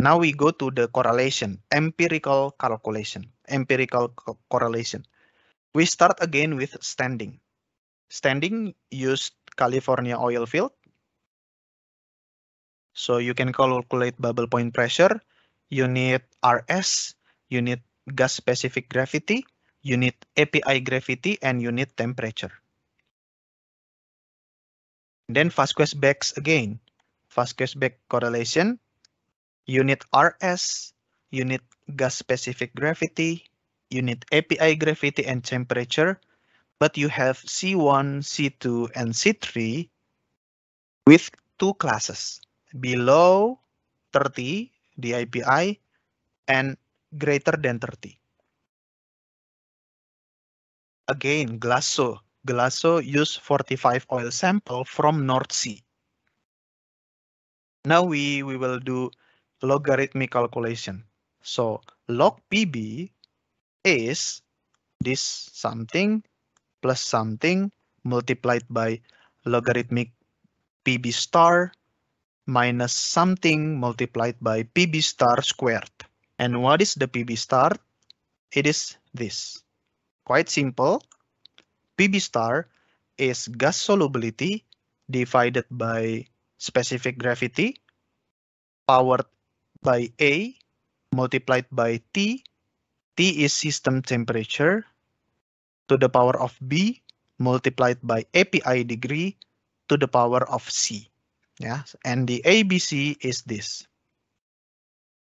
Now we go to the correlation, empirical calculation, empirical co correlation. We start again with standing. Standing used California oil field. So you can calculate bubble point pressure. You need RS, you need gas specific gravity, you need API gravity, and you need temperature. Then vasquez backs again. vasquez back correlation unit RS, unit gas-specific gravity, unit API gravity and temperature, but you have C1, C2, and C3 with two classes below 30, the API, and greater than 30. Again, Glasso. Glasso used 45 oil sample from North Sea. Now we, we will do logarithmic calculation. So log PB is this something plus something multiplied by logarithmic PB star minus something multiplied by PB star squared. And what is the PB star? It is this. Quite simple. PB star is gas solubility divided by specific gravity powered by A multiplied by T. T is system temperature to the power of B multiplied by API degree to the power of C. Yeah, and the ABC is this.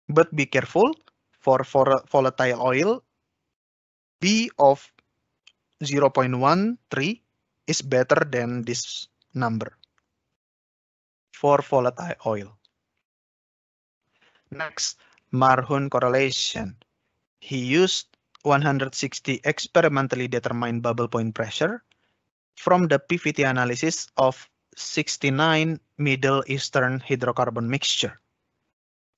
But be careful for, for volatile oil, B of 0.13 is better than this number for volatile oil. Next, Marhun correlation. He used 160 experimentally determined bubble point pressure from the PVT analysis of 69 Middle Eastern hydrocarbon mixture.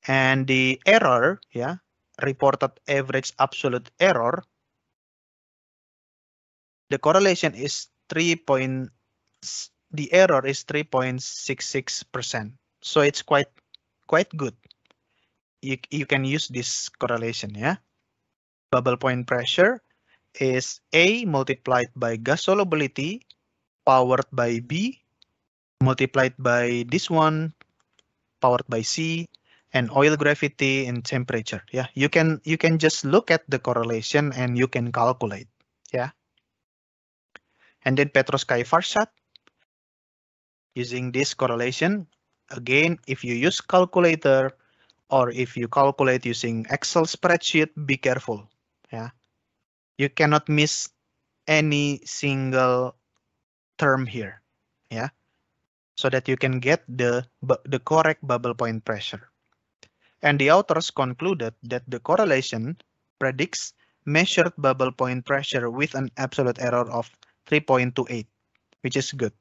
And the error, yeah, reported average absolute error, the correlation is 3 point, the error is 3.66%. So it's quite, quite good you, you can use this correlation, yeah? Bubble point pressure is A multiplied by gas solubility powered by B multiplied by this one powered by C and oil gravity and temperature. Yeah, you can you can just look at the correlation and you can calculate. Yeah. And then Petroskaya Farsat using this correlation. Again, if you use calculator, or if you calculate using Excel spreadsheet, be careful. Yeah, you cannot miss any single term here. Yeah, so that you can get the the correct bubble point pressure. And the authors concluded that the correlation predicts measured bubble point pressure with an absolute error of 3.28, which is good.